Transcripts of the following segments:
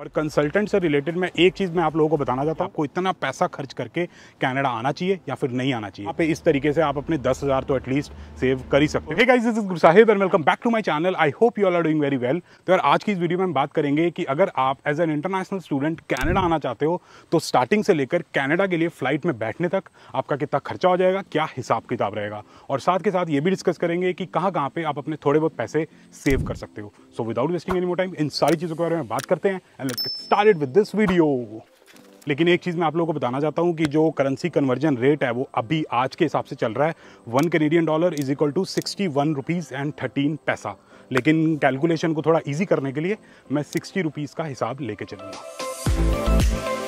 और कंसल्टेंट से रिलेटेड मैं एक चीज़ मैं आप लोगों को बताना चाहता हूँ आपको इतना पैसा खर्च करके कनाडा आना चाहिए या फिर नहीं आना चाहिए आप इस तरीके से आप अपने दस हज़ार तो एटलीस्ट सेव कर ही सकते हैं guys this is Sahib and welcome back to my channel I hope you all are doing very well तो यार आज की इस वीडियो में हम बात करेंगे कि अगर आप as an international student Canada आना चाहते हो तो स्टार्टिंग से लेकर कैनेडा के लिए फ्लाइट में बैठने तक आपका कितना खर्चा हो जाएगा क्या हिसाब किताब रहेगा और साथ के साथ ये भी डिस्कस करेंगे कि कहाँ कहाँ पर आप अपने थोड़े बहुत पैसे सेव कर सकते हो so without wasting any more time इन सारी चीज़ों के बारे में बात करते हैं एंड विद दिस वीडियो लेकिन एक चीज़ मैं आप लोगों को बताना चाहता हूँ कि जो करेंसी कन्वर्जन रेट है वो अभी आज के हिसाब से चल रहा है one Canadian dollar is equal to sixty one rupees and thirteen पैसा लेकिन कैलकुलेशन को थोड़ा ईजी करने के लिए मैं सिक्सटी रुपीज़ का हिसाब लेके चलूँगा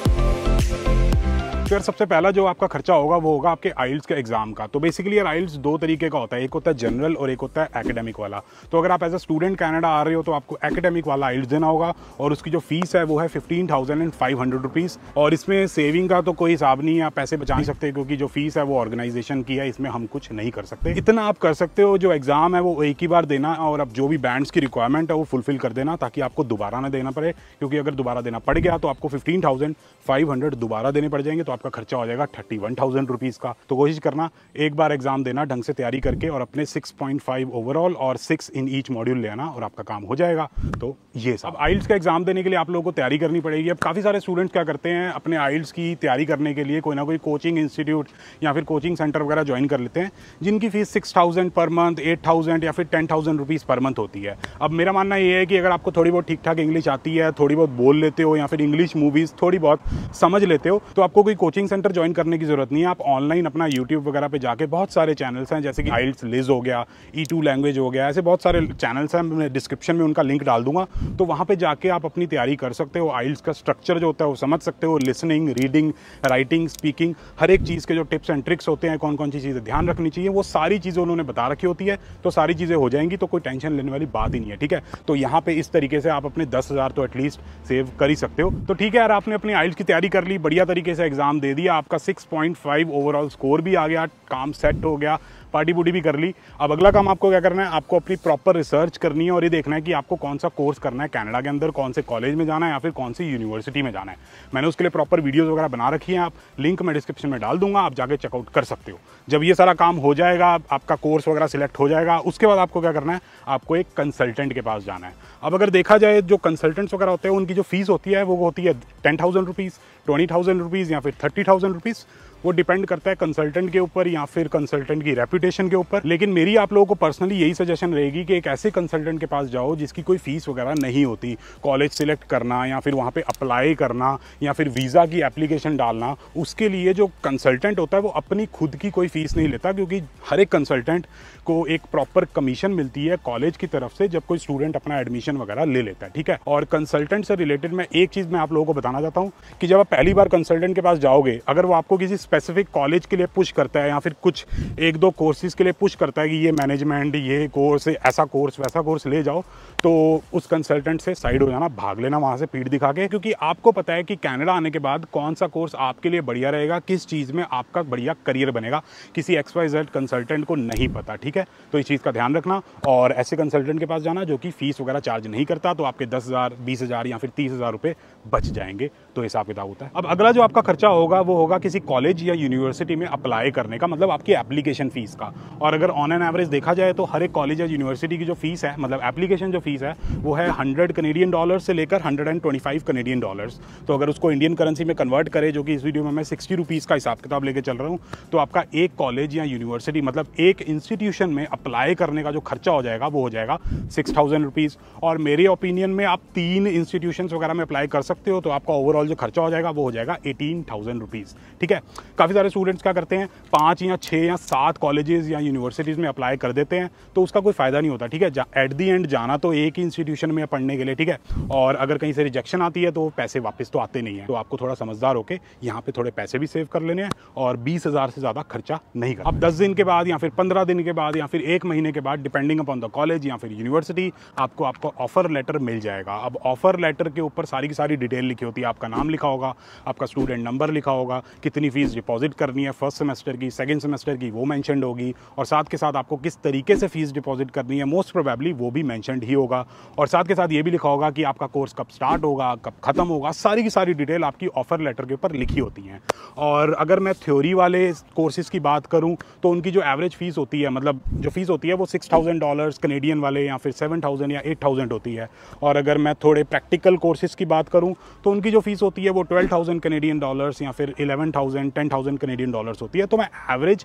सर सबसे पहला जो आपका खर्चा होगा वो होगा आपके आइल्स के एग्जाम का तो बेसिकली यार आइल्स दो तरीके का होता है एक होता है जनरल और एक होता है एकेडमिक वाला तो अगर आप एज अ स्टूडेंट कनाडा आ रहे हो तो आपको एकेडमिक वाला आइल्स देना होगा और उसकी जो फीस है वो है fifteen thousand and five hundred rupees और इसमें सेविंग का तो कोई हिसाब नहीं है आप पैसे बचा नहीं सकते क्योंकि जो फीस है वो ऑर्गेनाइजेशन की है इसमें हम कुछ नहीं कर सकते इतना आप कर सकते हो जो एग्ज़ाम है वो एक ही बार देना और अब जो भी बैंड्स की रिक्वायरमेंट है वो फुलफिल कर देना ताकि आपको दोबारा ना देना पड़े क्योंकि अगर दोबारा देना पड़ गया तो आपको फिफ्टीन थाउजेंड फाइव हंड्रेड दोबारा देने पड़ जाएंगे तो आपका खर्चा हो जाएगा थर्टी वन थाउजेंड रुपीज़ का तो कोशिश करना एक बार एग्ज़ाम देना ढंग से तैयारी करके और अपने सिक्स पॉइंट फाइव ओवरऑल और सिक्स इन ईच मॉड्यूल ले आना और आपका काम हो जाएगा तो ये सब आइल्स का एग्ज़ाम देने के लिए आप लोगों को तैयारी करनी पड़ेगी अब काफ़ी सारे स्टूडेंट्स क्या करते हैं अपने आइल्स की तैयारी करने के लिए कोई ना कोई कोचिंग इंस्टीट्यूट या फिर कोचिंग सेंटर वगैरह ज्वाइन कर लेते हैं जिनकी fees six thousand per month eight thousand या फिर ten thousand rupees per month होती है अब मेरा मानना ये है कि अगर आपको थोड़ी बहुत ठीक ठाक इंग्लिश आती है थोड़ी बहुत बोल लेते हो या फिर इंग्लिश मूवीज़ थोड़ी बहुत समझ लेते हो तो आपको कोई कोचिंग सेंटर ज्वाइन करने की जरूरत नहीं है आप ऑनलाइन अपना यूट्यूब वगैरह पे जाके बहुत सारे चैनल्स हैं जैसे कि आइल्स लिज हो गया ई टू लैंग्वेज हो गया ऐसे बहुत सारे चैनल्स हैं मैं डिस्क्रिप्शन में उनका लिंक डाल दूंगा तो वहाँ पर जाके आप अपनी तैयारी कर सकते हो आइल्स का स्ट्रक्चर जो होता है वो समझ सकते हो लिसनिंग रीडिंग राइटिंग स्पीकिंग हर एक चीज़ के जो टिप्स एंड ट्रिक्स होते हैं कौन कौन सी चीज़ें ध्यान रखनी चाहिए वो सारी चीज़ें उन्होंने बता रखी होती है तो सारी चीज़ें हो जाएंगी तो कोई टेंशन लेने वाली बात ही नहीं है ठीक है तो यहाँ पर इस तरीके से आप अपने दस हज़ार तो एटलीस्ट सेव कर ही सकते हो तो ठीक है यार आपने अपनी आइल्स की तैयारी कर ली बढ़िया तरीके से एग्जाम काम दे दिया आपका 6.5 ओवरऑल स्कोर भी आ गया काम सेट हो गया पार्टी बूटी भी कर ली अब अगला काम आपको क्या करना है आपको अपनी प्रॉपर रिसर्च करनी है और ये देखना है कि आपको कौन सा कोर्स करना है कैनेडा के अंदर कौन से कॉलेज में जाना है या फिर कौन सी यूनिवर्सिटी में जाना है मैंने उसके लिए प्रॉपर वीडियोज़ वगैरह बना रखी है आप लिंक मैं डिस्क्रिप्शन में डाल दूंगा आप जाकर चेकआउट कर सकते हो जब ये सारा काम हो जाएगा आपका कोर्स वगैरह सिलेक्ट हो जाएगा उसके बाद आपको क्या करना है आपको एक कंसल्टेंट के पास जाना है अब अगर देखा जाए जो कंसल्टेंट्स वगैरह होते हैं उनकी जो फीस होती है वो होती है ten thousand rupees twenty thousand rupees या फिर थर्टी थाउजेंड रुपीज़ वो डिपेंड करता है कंसल्टेंट के ऊपर या फिर कंसल्टेंट की रेपुटेशन के ऊपर लेकिन मेरी आप लोगों को पर्सनली यही सजेशन रहेगी कि एक ऐसे कंसल्टेंट के पास जाओ जिसकी कोई फीस वगैरह नहीं होती कॉलेज सिलेक्ट करना या फिर वहाँ पर अप्लाई करना या फिर वीज़ा की एप्लीकेशन डालना उसके लिए जो कंसल्टेंट होता है वो अपनी खुद की कोई फ़ीस नहीं लेता क्योंकि हर एक कंसल्टेंट को एक प्रॉपर कमीशन मिलती है कॉलेज की तरफ से जब कोई स्टूडेंट अपना एडमिशन वगैरह ले लेता है ठीक है और कंसल्टेंट से रिलेटेड मैं एक चीज़ मैं आप लोगों को बताना चाहता हूँ कि जब आप पहली बार कंसल्टेंट के पास जाओगे अगर वो आपको किसी स्पेसिफिक कॉलेज के लिए पुश करता है या फिर कुछ एक दो कोर्सेज़ के लिए पुश करता है कि ये मैनेजमेंट ये कोर्स ऐसा कोर्स वैसा कोर्स ले जाओ तो उस कंसल्टेंट से साइड हो जाना भाग लेना वहाँ से पीठ दिखा के क्योंकि आपको पता है कि कैनेडा आने के बाद कौन सा कोर्स आपके लिए बढ़िया रहेगा किस चीज़ में आपका बढ़िया करियर बनेगा किसी एक्स वाई जेड कंसल्टेंट को नहीं पता ठीक है तो इस चीज़ का ध्यान रखना और ऐसे कंसल्टेंट के पास जाना जो कि फ़ीस वगैरह चार्ज नहीं करता तो आपके दस हज़ार बीस हज़ार या फिर तीस हज़ार रुपये बच जाएंगे तो हिसाब किताब होता है अब अगला जो आपका खर्चा होगा वो होगा किसी कॉलेज या यूनिवर्सिटी में अप्लाई करने का मतलब आपकी एप्लीकेशन फ़ीस का और अगर ऑन एन एवरेज देखा जाए तो हर एक कॉलेज या यूनिवर्सिटी की जो फ़ीस है मतलब एप्लीकेशन जो फ़ीस है वो है हंड्रेड कनेडियन डॉलर से लेकर hundred and twenty five Canadian dollars तो अगर उसको इंडियन करेंसी में कन्वर्ट करें जो कि इस वीडियो में मैं सिक्सटी रुपीज़ का हिसाब किताब लेकर चल रहा हूँ तो आपका एक कॉलेज या यूनिवर्सिटी मतलब एक इंस्टीट्यूशन में अप्लाई करने का जो खर्चा हो जाएगा वो हो जाएगा सिक्स थाउजेंड रुपीज़ और मेरे ओपिनियन में आप तीन इंस्टीट्यूशन वगैरह में अप्लाई कर सकते हो तो आपका ओवरऑल जो खर्चा हो जाएगा वो हो जाएगा एटीन थाउजेंड रुपीज़ ठीक है काफ़ी सारे स्टूडेंट्स क्या करते हैं पाँच या छः या सात कॉलेजेस या यूनिवर्सिटीज़ में अप्लाई कर देते हैं तो उसका कोई फ़ायदा नहीं होता ठीक है एट दी एंड जाना तो एक ही इंस्टीट्यूशन में पढ़ने के लिए ठीक है और अगर कहीं से रिजेक्शन आती है तो पैसे वापस तो आते नहीं है तो आपको थोड़ा समझदार होकर यहाँ पर थोड़े पैसे भी सेव कर लेने हैं और बीस हज़ार से ज़्यादा खर्चा नहीं कर अब दस दिन के बाद या फिर पंद्रह दिन के बाद या फिर एक महीने के बाद डिपेंडिंग अपॉन द कॉलेज या फिर यूनिवर्सिटी आपको आपको ऑफर लेटर मिल जाएगा अब ऑफर लेटर के ऊपर सारी की सारी डिटेल लिखी होती है आपका नाम लिखा होगा आपका स्टूडेंट नंबर लिखा होगा कितनी फीस डिपॉजिट करनी है फर्स्ट सेमेस्टर की सेकेंड सेमेस्टर की वो मैंशनड होगी और साथ के साथ आपको किस तरीके से फ़ीस डिपॉजिट करनी है मोस्ट प्रोबेबली वो भी मैंशनड ही होगा और साथ के साथ ये भी लिखा होगा कि आपका कोर्स कब स्टार्ट होगा कब ख़त्म होगा सारी की सारी डिटेल आपकी ऑफ़र लेटर के ऊपर लिखी होती हैं और अगर मैं थ्योरी वाले कोर्सेज़ की बात करूँ तो उनकी जो एवरेज फ़ीस होती है मतलब जो फ़ीस होती है वो सिक्स थाउजेंड डॉलर्स कनेडियन वाले या फिर सेवन थाउजेंड या एट थाउजेंड होती है और अगर मैं थोड़े प्रैक्टिकल कोर्सेज़ की बात करूँ तो उनकी जो फ़ीस होती है वो ट्वेल्व थाउजेंड कनेडियन डॉलर्स या फिर eleven thousand ten thousand Canadian dollars होती है तो मैं average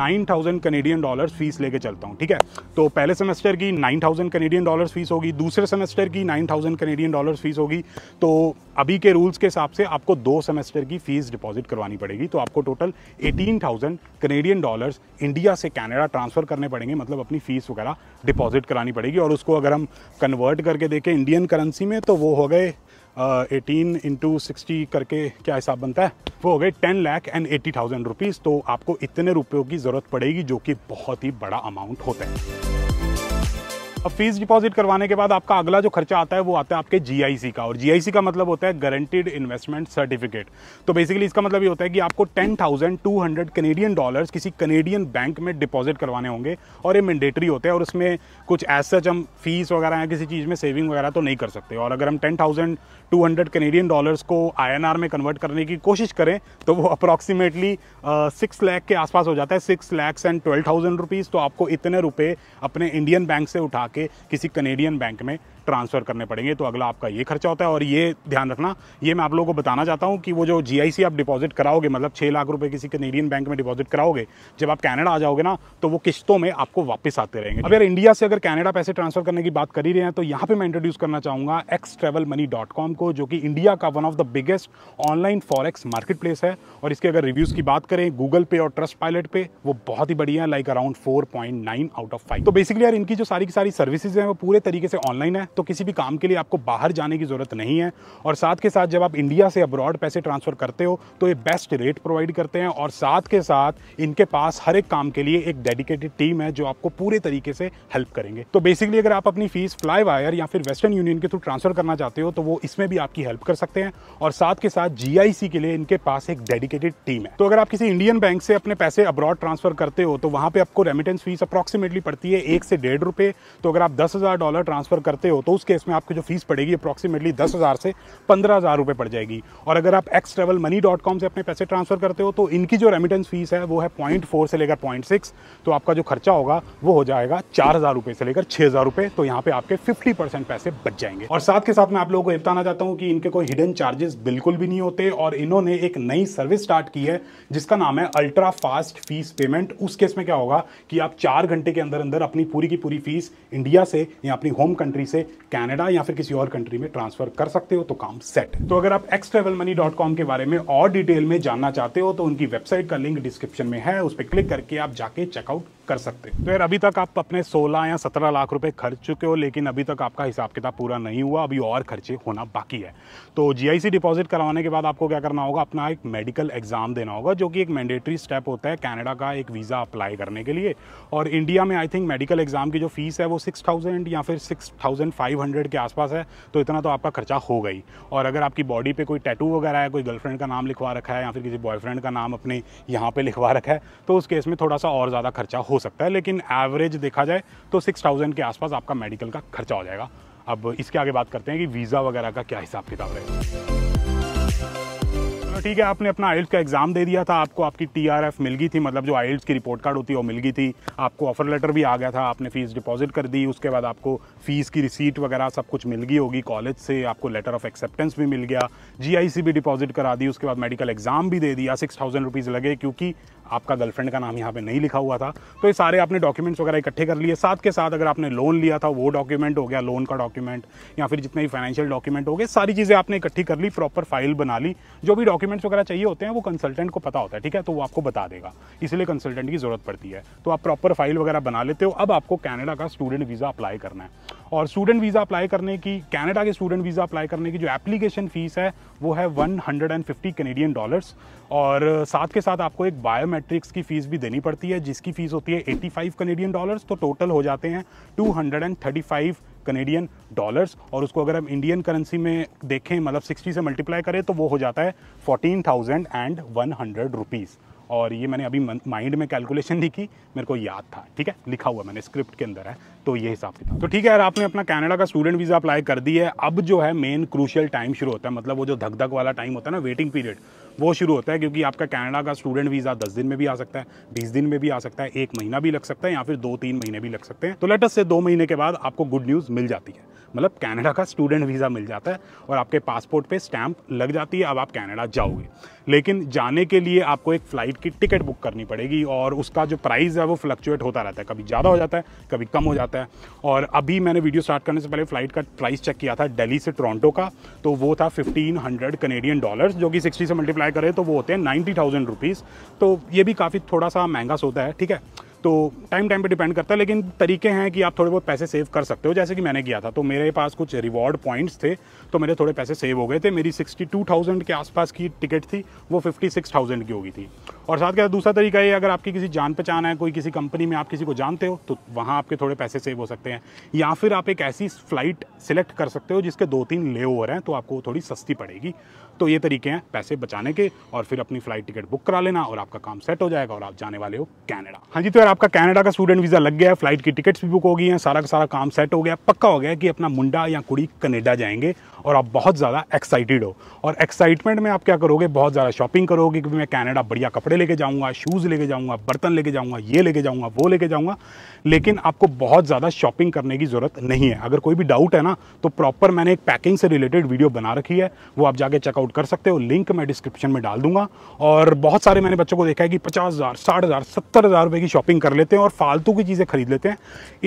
nine thousand Canadian dollars fees लेके चलता हूँ ठीक है तो पहले सेमेस्टर की nine thousand Canadian dollars fees होगी दूसरे सेमेस्टर की nine thousand Canadian dollars fees होगी तो अभी के रूल्स के हिसाब से आपको दो सेमेस्टर की फीस डिपॉजिट करवानी पड़ेगी तो आपको total eighteen thousand Canadian dollars India से कैनेडा ट्रांसफ़र करने पड़ेंगे मतलब अपनी फ़ीस वगैरह डिपॉजिट करानी पड़ेगी और उसको अगर हम कन्वर्ट करके देखें इंडियन करेंसी में तो वो हो गए एटीन इंटू सिक्सटी करके क्या हिसाब बनता है वो हो गए ten lakh and eighty thousand rupees तो आपको इतने रुपयों की ज़रूरत पड़ेगी जो कि बहुत ही बड़ा अमाउंट होता है अब फीस डिपॉजिट करवाने के बाद आपका अगला जो खर्चा आता है वो आता है आपके जीआईसी का और जीआईसी का मतलब होता है गारंटीड इन्वेस्टमेंट सर्टिफिकेट तो बेसिकली इसका मतलब ये होता है कि आपको ten thousand two hundred Canadian dollars किसी कनेडियन बैंक में डिपॉजिट करवाने होंगे और ये मैंडेटरी होते हैं और उसमें कुछ एज सच हम फीस वगैरह या किसी चीज़ में सेविंग वगैरह तो नहीं कर सकते और अगर हम ten thousand two hundred Canadian dollars को आई एन आर में कन्वर्ट करने की कोशिश करें तो वो अप्रॉक्सीमेटली सिक्स लैख के आसपास हो जाता है six lakhs and twelve thousand rupees तो आपको इतने रुपये अपने इंडियन बैंक से उठा के किसी कनेडियन बैंक में ट्रांसफ़र करने पड़ेंगे तो अगला आपका ये खर्चा होता है और ये ध्यान रखना ये मैं आप लोगों को बताना चाहता हूँ कि वो जो जी आप डिपॉजिट कराओगे मतलब छः लाख रुपये किसी कनेडियन बैंक में डिपॉजिट कराओगे जब आप कैनेडा आ जाओगे ना तो वो किस्तों में आपको वापस आते रहेंगे अगर इंडिया से अगर कैनेडा पैसे ट्रांसफ़र करने की बात कर ही रहे हैं तो यहाँ पर मैं इंट्रोड्यूस करना चाहूँगा X travel money dot com को जो कि इंडिया का one of the biggest online forex market place है और इसके अगर रिव्यूज़ की बात करें गूगल पे और ट्रस्ट पायलट पे वो बहुत ही बढ़िया है like around four point nine out of five तो बेसिकली यार इनकी जो सारी की सारी सर्विसेज हैं वो पूरे तरीके से ऑनलाइन है तो किसी भी काम के लिए आपको बाहर जाने की ज़रूरत नहीं है और साथ के साथ जब आप इंडिया से अब्रॉड पैसे ट्रांसफ़र करते हो तो ये बेस्ट रेट प्रोवाइड करते हैं और साथ के साथ इनके पास हर एक काम के लिए एक डेडिकेटेड टीम है जो आपको पूरे तरीके से हेल्प करेंगे तो बेसिकली अगर आप अपनी फ़ीस फ्लाई वायर या फिर वेस्टर्न यूनियन के थ्रू ट्रांसफ़र करना चाहते हो तो वो इसमें भी आपकी हेल्प कर सकते हैं और साथ के साथ जी के लिए इनके पास एक डेडिकेटेड टीम है तो अगर आप किसी इंडियन बैंक से अपने पैसे अब्रॉड ट्रांसफ़र करते हो तो वहाँ पर आपको रेमिटेंस फीस अप्रॉक्सीमेटली पड़ती है एक से डेढ़ रुपये तो अगर आप दस डॉलर ट्रांसफ़र करते हो तो उस केस में आपकी जो फीस पड़ेगी अप्रॉक्सीमेटली दस हज़ार से पंद्रह हज़ार रुपये पड़ जाएगी और अगर आप X travel money dot com से अपने पैसे ट्रांसफ़र करते हो तो इनकी जो रेमिटेंस फीस है वो है पॉइंट फोर से लेकर पॉइंट सिक्स तो आपका जो खर्चा होगा वो हो जाएगा चार हज़ार रुपये से लेकर छः हज़ार रुपये तो यहाँ पे आपके फिफ्टी परसेंट पैसे बच जाएंगे और साथ के साथ मैं आप लोगों को ये बताना चाहता हूँ कि इनके कोई हिडन चार्जेस बिल्कुल भी नहीं होते और इन्होंने एक नई सर्विस स्टार्ट की है जिसका नाम है अल्ट्रा फास्ट फीस पेमेंट उस केस में क्या होगा कि आप चार घंटे के अंदर अंदर अपनी पूरी की पूरी फीस इंडिया से या अपनी होम कंट्री से कनाडा या फिर किसी और कंट्री में ट्रांसफर कर सकते हो तो काम सेट तो अगर आप X travel money dot com के बारे में और डिटेल में जानना चाहते हो तो उनकी वेबसाइट का लिंक डिस्क्रिप्शन में है उस पर क्लिक करके आप जाके चेकआउट कर सकते तो यार अभी तक आप अपने 16 या 17 लाख रुपए खर्च चुके हो लेकिन अभी तक आपका हिसाब किताब पूरा नहीं हुआ अभी और खर्चे होना बाकी है तो जीआईसी डिपॉजिट करवाने के बाद आपको क्या करना होगा अपना एक मेडिकल एग्जाम देना होगा जो कि एक मैंडेटरी स्टेप होता है कैनेडा का एक वीज़ा अप्लाई करने के लिए और इंडिया में आई थिंक मेडिकल एग्जाम की जो फीस है वो सिक्स या फिर सिक्स के आसपास है तो इतना तो आपका खर्चा हो गई और अगर आपकी बॉडी पर कोई टैटू वगैरह है कोई गर्लफ्रेंड का नाम लिखवा रखा है या फिर किसी बॉयफ्रेंड का नाम अपने यहाँ पर लिखवा रखा है तो उस केस में थोड़ा सा और ज़्यादा खर्चा हो सकता है लेकिन एवरेज देखा जाए तो सिक्स थाउजेंड के आसपास आपका मेडिकल का खर्चा हो जाएगा अब इसके आगे बात करते हैं कि वीज़ा वगैरह का क्या हिसाब किताब है ठीक है आपने अपना आइल्स का एग्ज़ाम दे दिया था आपको आपकी टीआरएफ मिल गई थी मतलब जो आइल्स की रिपोर्ट कार्ड होती है वो मिल गई थी आपको ऑफर लेटर भी आ गया था आपने फ़ीस डिपॉजिट कर दी उसके बाद आपको फ़ीस की रिसीट वगैरह सब कुछ मिल गई होगी कॉलेज से आपको लेटर ऑफ एक्सेप्टेंस भी मिल गया जी भी डिपॉजिट करा दी उसके बाद मेडिकल एग्ज़ाम भी दे दिया सिक्स थाउजेंड लगे क्योंकि आपका गर्लफ्रेंड का नाम यहाँ पे नहीं लिखा हुआ था तो ये सारे आपने डॉक्यूमेंट्स वगैरह इकट्ठे कर लिए साथ के साथ अगर आपने लोन लिया था वो डॉक्यूमेंट हो गया लोन का डॉक्यूमेंट या फिर जितने भी फाइनेंशियल डॉक्यूमेंट हो गए सारी चीज़ें आपने इकट्ठी कर ली प्रॉपर फाइल बना ली जो भी डॉक्यूमेंट्स वगैरह चाहिए होते हैं वो कंसल्टेंट को पता होता है ठीक है तो वो आपको बता देगा इसलिए कंसल्टेंट की ज़रूरत पड़ती है तो आप प्रॉपर फाइल वगैरह बना लेते हो अब आपको कैनेडा का स्टूडेंट वीज़ा अप्लाई करना है और स्टूडेंट वीज़ा अप्लाई करने की कैनेडा के स्टूडेंट वीज़ा अप्लाई करने की जो एप्लीकेशन फ़ीस है वो है 150 कनेडियन डॉलर्स और साथ के साथ आपको एक बायोमेट्रिक्स की फ़ीस भी देनी पड़ती है जिसकी फ़ीस होती है 85 कनेडियन डॉलर्स तो टोटल हो जाते हैं 235 कनेडियन डॉलर्स और उसको अगर हम इंडियन करेंसी में देखें मतलब 60 से मल्टीप्लाई करें तो वो हो जाता है fourteen thousand and one hundred rupees और ये मैंने अभी माइंड में कैलकुलेशन नहीं की मेरे को याद था ठीक है लिखा हुआ मैंने स्क्रिप्ट के अंदर है तो ये हिसाब से तो ठीक है यार आपने अपना कैनेडा का स्टूडेंट वीज़ा अप्लाई कर दी है अब जो है मेन क्रूशियल टाइम शुरू होता है मतलब वो जो धक धक वाला टाइम होता है ना वेटिंग पीरियड वो शुरू होता है क्योंकि आपका कैनेडा का स्टूडेंट वीज़ा दस दिन में भी आ सकता है बीस दिन में भी आ सकता है एक महीना भी लग सकता है या फिर दो तीन महीने भी लग सकते हैं तो लेटस से दो महीने के बाद आपको गुड न्यूज़ मिल जाती है मतलब कैनेडा का स्टूडेंट वीज़ा मिल जाता है और आपके पासपोर्ट पे स्टैंप लग जाती है अब आप कैनेडा जाओगे लेकिन जाने के लिए आपको एक फ़्लाइट की टिकट बुक करनी पड़ेगी और उसका जो प्राइस है वो फ्लक्चुएट होता रहता है कभी ज़्यादा हो जाता है कभी कम हो जाता है और अभी मैंने वीडियो स्टार्ट करने से पहले फ़्लाइट का प्राइस चेक किया था डेली से टोरंटो का तो वो था फिफ्टीन हंड्रेड कनेडियन डॉलर्स जो कि सिक्सटी से मल्टीप्लाई करें तो वो होते हैं नाइन्टी थाउजेंड रुपीज़ तो ये भी काफ़ी थोड़ा सा महंगा सोता है ठीक है तो टाइम टाइम पे डिपेंड करता है लेकिन तरीके हैं कि आप थोड़े बहुत पैसे सेव कर सकते हो जैसे कि मैंने किया था तो मेरे पास कुछ रिवॉर्ड पॉइंट्स थे तो मेरे थोड़े पैसे सेव हो गए थे मेरी सिक्सटी टू थाउजेंड के आसपास की टिकट थी वो फिफ्टी सिक्स थाउजेंड की होगी थी और साथ के साथ दूसरा तरीका ये अगर आपकी किसी जान पहचान है कोई किसी कंपनी में आप किसी को जानते हो तो वहाँ आपके थोड़े पैसे सेव हो सकते हैं या फिर आप एक ऐसी फ्लाइट सिलेक्ट कर सकते हो जिसके दो तीन ले हैं तो आपको थोड़ी सस्ती पड़ेगी तो ये तरीके हैं पैसे बचाने के और फिर अपनी फ्लाइट टिकट बुक करा लेना और आपका काम सेट हो जाएगा और आप जाने वाले हो कैनेडा हाँ जी तो यार आपका कैनेडा का स्टूडेंट वीज़ा लग गया है फ्लाइट की टिकट्स भी बुक हो गई हैं सारा का सारा काम सेट हो गया पक्का हो गया कि अपना मुंडा या कुड़ी कनेडा जाएंगे और आप बहुत ज़्यादा एक्साइटेड हो और एक्साइटमेंट में आप क्या करोगे बहुत ज़्यादा शॉपिंग करोगे क्योंकि मैं कैनेडा बढ़िया कपड़े लेके जाऊंगा शूज़ लेके जाऊंगा बर्तन लेके जाऊंगा ये लेके जाऊंगा वो लेके जाऊंगा लेकिन आपको बहुत ज़्यादा शॉपिंग करने की ज़रूरत नहीं है अगर कोई भी डाउट है ना तो प्रॉपर मैंने एक पैकिंग से रिलेटेड वीडियो बना रखी है वो आप जाके चेकआउट कर सकते हो लिंक मैं डिस्क्रिप्शन में डाल दूंगा और बहुत सारे मैंने बच्चों को देखा है कि पचास हज़ार साठ हज़ार सत्तर हज़ार रुपये की शॉपिंग कर लेते हैं और फालतू की चीज़ें खरीद लेते हैं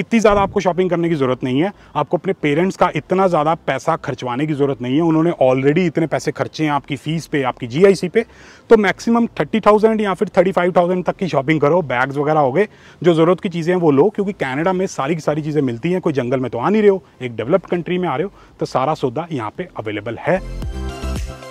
इतनी ज़्यादा आपको शॉपिंग करने की ज़रूरत नहीं है आपको अपने पेरेंट्स का इतना ज़्यादा पैसा खर्चवाने की ज़रूरत नहीं है उन्होंने ऑलरेडी इतने पैसे खर्चे हैं आपकी फ़ीस पे आपकी जी पे तो मैक्सिमम थर्टी थाउजेंड थाउजेंड या फिर थर्टी फाइव थाउजेंड तक की शॉपिंग करो बैग्स वगैरह हो गए जो ज़रूरत की चीज़ें हैं वो लो क्योंकि कनाडा में सारी की सारी चीज़ें मिलती हैं कोई जंगल में तो आ नहीं रहे हो एक डेवलप्ड कंट्री में आ रहे हो तो सारा सौदा यहाँ पे अवेलेबल है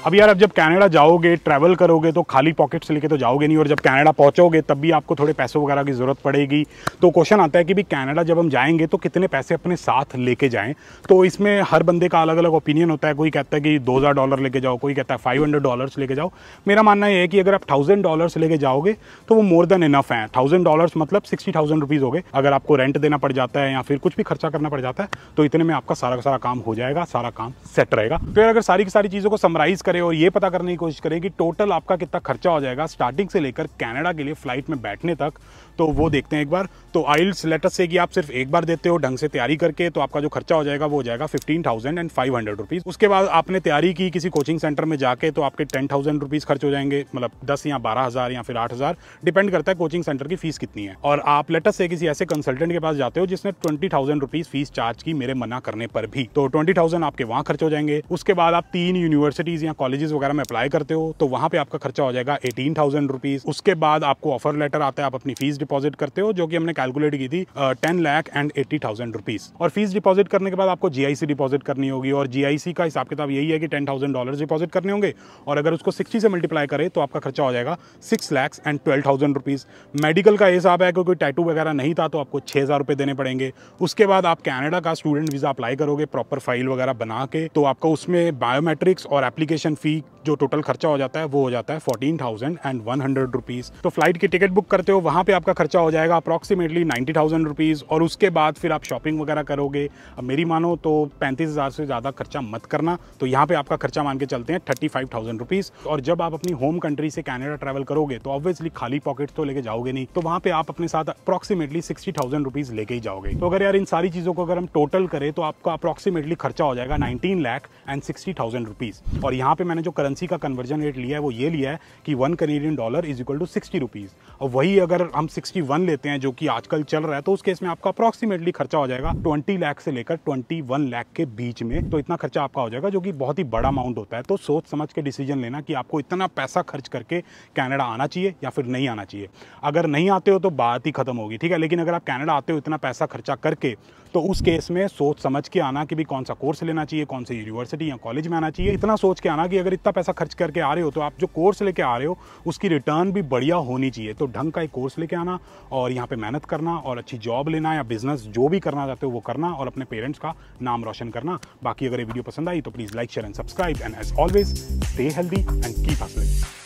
अब यार अब जब कनाडा जाओगे ट्रैवल करोगे तो खाली पॉकेट से लेके तो जाओगे नहीं और जब कनाडा पहुंचोगे तब भी आपको थोड़े पैसे वगैरह की ज़रूरत पड़ेगी तो क्वेश्चन आता है कि भी कनाडा जब हम जाएंगे तो कितने पैसे अपने साथ लेके जाएं तो इसमें हर बंदे का अलग अलग ओपिनियन होता है कोई कहता है कि दो हज़ार डॉलर लेके जाओ कोई कहता है फाइव हंड्रेड डॉलर्स लेके जाओ मेरा मानना यह है कि अगर आप थाउजेंड डॉलर्स लेके जाओगे तो वो मोर देन इनफ है थाउजेंड डॉलर्स मतलब सिक्सटी थाउजेंड रुपीज़ हो गए अगर आपको रेंट देना पड़ जाता है या फिर कुछ भी खर्चा करना पड़ जाता है तो इतने में आपका सारा का सारा काम हो जाएगा सारा काम सेट रहेगा फिर तो अगर सारी की सारी चीज़ों को समराइज़ करें और ये पता करने की कोशिश करें कि टोटल आपका कितना खर्चा हो जाएगा स्टार्टिंग से लेकर कनाडा के लिए फ़्लाइट में बैठने तक तो वो देखते हैं एक बार तो आइल्स लेटर से कि आप सिर्फ एक बार देते हो ढंग से तैयारी करके तो आपका जो खर्चा हो जाएगा वो हो जाएगा fifteen thousand and five hundred rupees उसके बाद आपने तैयारी की किसी कोचिंग सेंटर में जाके तो आपके टेन थाउजेंड रुपीज़ खर्च हो जाएंगे मतलब दस या बारह हज़ार या फिर आठ हज़ार डिपेंड करता है कोचिंग सेंटर की फीस कितनी है और आप लेटस से किसी ऐसे कंसल्टेंट के पास जाते हो जिसने twenty thousand rupees fees charge की मेरे मना करने पर भी तो ट्वेंटी थाउजेंड आपके वहाँ खर्च हो जाएंगे उसके बाद आप तीन यूनिवर्सिटीज़ या कॉलेजेस वगैरह में अप्लाई करते हो तो वहाँ पे आपका खर्चा हो जाएगा एटीन थाउजेंड रुपीज़ उसके बाद आपको ऑफर लेटर आता है आप अपनी फीस डिपॉजिट करते हो जो कि हमने कैलकुलेट की थी ten lakh and eighty thousand rupees और फीस डिपॉजिट करने के बाद आपको जी डिपॉजिट करनी होगी और जी का हिसाब किताब यही है कि टेन थाउजेंड डिपॉजिट करने होंगे और अगर उसको सिक्सटी से मल्टीप्लाई करें तो आपका खर्चा हो जाएगा six lakhs and twelve thousand rupees medical का हिसाब है कि कोई टैटू वगैरह नहीं था तो आपको छः हज़ार देने पड़ेंगे उसके बाद आप कैनेडा का स्टूडेंट वीज़ा अप्लाई करोगे प्रॉपर फाइल वगैरह बना के तो आपको उसमें बायोमेट्रिक्स और एप्लीकेशन एडमिशन फ़ी जो टोटल खर्चा हो जाता है वो हो जाता है fourteen thousand and one hundred rupees तो फ्लाइट की टिकट बुक करते हो वहाँ पे आपका खर्चा हो जाएगा अप्रॉक्सीमेटली नाइन्टी थाउजेंड रुपीज़ और उसके बाद फिर आप शॉपिंग वगैरह करोगे अब मेरी मानो तो पैंतीस हज़ार से ज़्यादा खर्चा मत करना तो यहाँ पे आपका खर्चा मान के चलते हैं थर्टी फाइव थाउजेंड रुपीज़ और जब आप अपनी होम कंट्री से कैनेडा ट्रैवल करोगे तो ऑब्वियसली खाली पॉकेट तो लेके जाओगे नहीं तो वहाँ पर आप अपने साथ अप्रॉक्सीमेटली सिक्सटी थाउजेंड रुपीज़ लेके ही जाओगे तो अगर यार इन सारी चीज़ों को अगर हम टोटल करें तो आपका अप्रॉक्सीमेटली खर्चा हो जाएगा nineteen lakh and sixty thousand rupees और यहाँ पे मैंने जो करेंसी का कन्वर्जन रेट लिया है वो ये लिया है कि one Canadian dollar is equal to sixty rupees और वही अगर हम सिक्सटी वन लेते हैं जो कि आजकल चल रहा है तो उस केस में आपका अप्रॉक्सीमेटली खर्चा हो जाएगा ट्वेंटी लाख से लेकर ट्वेंटी वन लाख के बीच में तो इतना खर्चा आपका हो जाएगा जो कि बहुत ही बड़ा अमाउंट होता है तो सोच समझ के डिसीजन लेना कि आपको इतना पैसा खर्च करके कैनेडा आना चाहिए या फिर नहीं आना चाहिए अगर नहीं आते हो तो बात ही खत्म होगी ठीक है लेकिन अगर आप कैनेडा आते हो इतना पैसा खर्चा करके तो उस केस में सोच समझ के आना कि भी कौन सा कोर्स लेना चाहिए कौन सा यूनिवर्सिटी या कॉलेज में आना चाहिए इतना सोच के आना कि अगर इतना पैसा खर्च करके आ रहे हो तो आप जो कोर्स लेके आ रहे हो उसकी रिटर्न भी बढ़िया होनी चाहिए तो ढंग का एक कोर्स लेके आना और यहाँ पे मेहनत करना और अच्छी जॉब लेना या बिजनेस जो भी करना चाहते हो वो करना और अपने पेरेंट्स का नाम रोशन करना बाकी अगर ये वीडियो पसंद आई तो please like share and subscribe and as always stay healthy and keep hustling